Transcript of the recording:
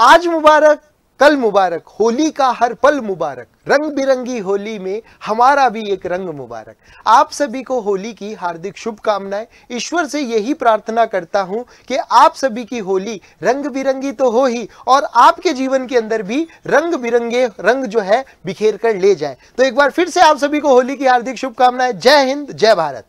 आज मुबारक कल मुबारक होली का हर पल मुबारक रंग बिरंगी होली में हमारा भी एक रंग मुबारक आप सभी को होली की हार्दिक शुभकामनाएं ईश्वर से यही प्रार्थना करता हूं कि आप सभी की होली रंग बिरंगी तो हो ही और आपके जीवन के अंदर भी रंग बिरंगे रंग जो है बिखेर कर ले जाए तो एक बार फिर से आप सभी को होली की हार्दिक शुभकामनाएं जय हिंद जय भारत